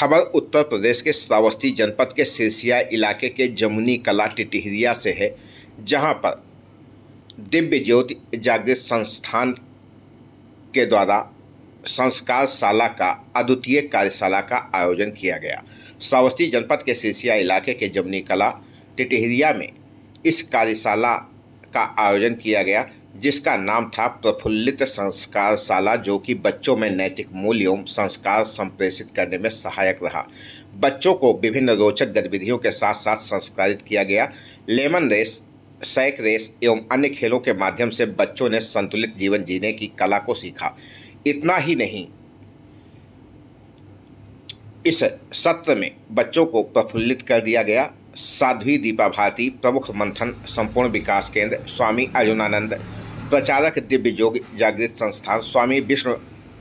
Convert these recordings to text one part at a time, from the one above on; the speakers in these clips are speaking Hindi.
खबर उत्तर प्रदेश के श्रावस्ती जनपद के सिरसिया इलाके के जमुनी कला टिटिहरिया से है जहां पर दिव्य ज्योति जागृत संस्थान के द्वारा संस्कार शाला का अद्वितीय कार्यशाला का आयोजन किया गया श्रावस्ती जनपद के सिरसिया इलाके के जमुनी कला टिटिहरिया में इस कार्यशाला का आयोजन किया गया जिसका नाम था प्रफुल्लित संस्कार शाला जो कि बच्चों में नैतिक मूल्यों संस्कार संप्रेषित करने में सहायक रहा बच्चों को विभिन्न रोचक गतिविधियों के साथ साथ संस्कारित किया गया लेमन रेस सैक रेस एवं अन्य खेलों के माध्यम से बच्चों ने संतुलित जीवन जीने की कला को सीखा इतना ही नहीं इस सत्र में बच्चों को प्रफुल्लित कर दिया गया साध्वी दीपा भारती प्रमुख मंथन संपूर्ण विकास केंद्र स्वामी अर्जुनानंद प्रचारक दिव्य योग जागृत संस्थान स्वामी विष्णु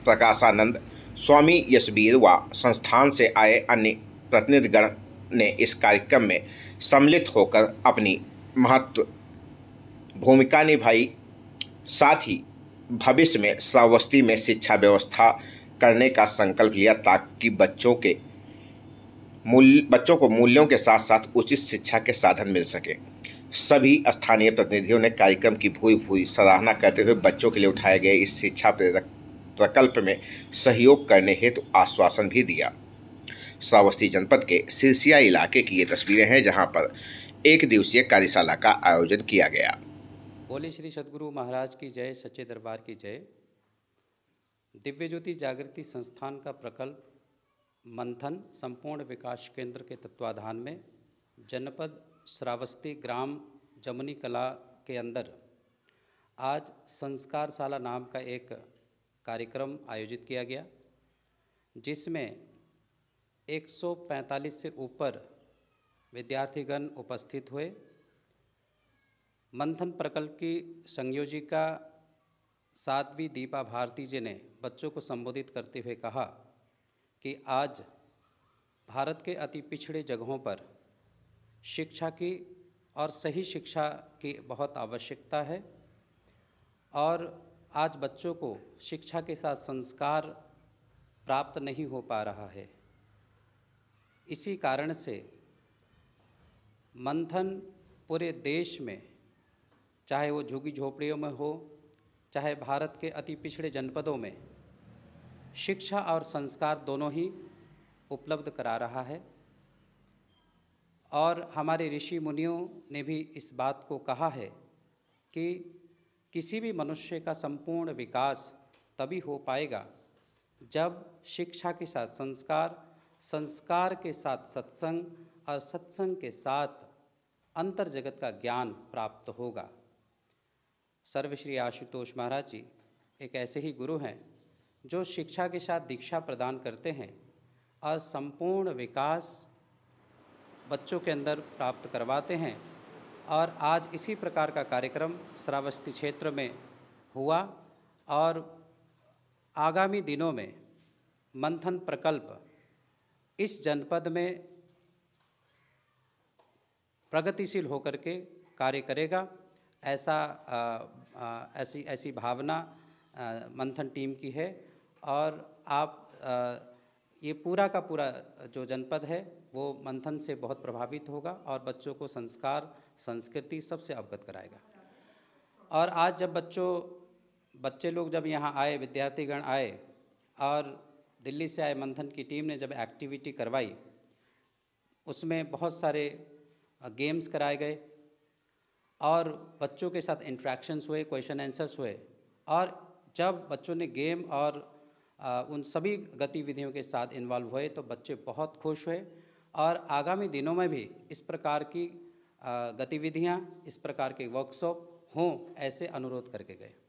प्रकाशानंद स्वामी यशवीर व संस्थान से आए अन्य प्रतिनिधिगण ने इस कार्यक्रम में सम्मिलित होकर अपनी महत्व भूमिका निभाई साथ ही भविष्य में श्रावस्ती में शिक्षा व्यवस्था करने का संकल्प लिया ताकि बच्चों के मूल्य बच्चों को मूल्यों के साथ साथ उचित शिक्षा के साधन मिल सके सभी स्थानीय प्रतिनिधियों ने कार्यक्रम की भूई भूई सराहना करते हुए बच्चों के लिए उठाए गए इस शिक्षा प्रकल्प में सहयोग करने हेतु तो आश्वासन भी दिया श्रावस्ती जनपद के सिरसिया इलाके की ये तस्वीरें हैं जहां पर एक दिवसीय कार्यशाला का आयोजन किया गया बोले श्री सदगुरु महाराज की जय सच्चे दरबार की जय दिव्य ज्योति जागृति संस्थान का प्रकल्प मंथन संपूर्ण विकास केंद्र के तत्वाधान में जनपद श्रावस्ती ग्राम जमनी कला के अंदर आज संस्कारशाला नाम का एक कार्यक्रम आयोजित किया गया जिसमें 145 से ऊपर विद्यार्थीगण उपस्थित हुए मंथन प्रकल्प की संयोजिका साध्वी दीपा भारती जी ने बच्चों को संबोधित करते हुए कहा कि आज भारत के अति पिछड़े जगहों पर शिक्षा की और सही शिक्षा की बहुत आवश्यकता है और आज बच्चों को शिक्षा के साथ संस्कार प्राप्त नहीं हो पा रहा है इसी कारण से मंथन पूरे देश में चाहे वो झुगी झोपड़ियों में हो चाहे भारत के अति पिछड़े जनपदों में शिक्षा और संस्कार दोनों ही उपलब्ध करा रहा है और हमारे ऋषि मुनियों ने भी इस बात को कहा है कि किसी भी मनुष्य का संपूर्ण विकास तभी हो पाएगा जब शिक्षा के साथ संस्कार संस्कार के साथ सत्संग और सत्संग के साथ अंतर जगत का ज्ञान प्राप्त होगा सर्वश्री आशुतोष महाराज जी एक ऐसे ही गुरु हैं जो शिक्षा के साथ दीक्षा प्रदान करते हैं और संपूर्ण विकास बच्चों के अंदर प्राप्त करवाते हैं और आज इसी प्रकार का कार्यक्रम श्रावस्ती क्षेत्र में हुआ और आगामी दिनों में मंथन प्रकल्प इस जनपद में प्रगतिशील होकर के कार्य करेगा ऐसा आ, आ, ऐसी ऐसी भावना आ, मंथन टीम की है और आप आ, ये पूरा का पूरा जो जनपद है वो मंथन से बहुत प्रभावित होगा और बच्चों को संस्कार संस्कृति सबसे अवगत कराएगा और आज जब बच्चों बच्चे लोग जब यहाँ आए विद्यार्थीगण आए और दिल्ली से आए मंथन की टीम ने जब एक्टिविटी करवाई उसमें बहुत सारे गेम्स कराए गए और बच्चों के साथ इंट्रैक्शंस हुए क्वेश्चन आंसर्स हुए और जब बच्चों ने गेम और उन सभी गतिविधियों के साथ इन्वॉल्व हुए तो बच्चे बहुत खुश हुए और आगामी दिनों में भी इस प्रकार की गतिविधियाँ इस प्रकार के वर्कशॉप हों ऐसे अनुरोध करके गए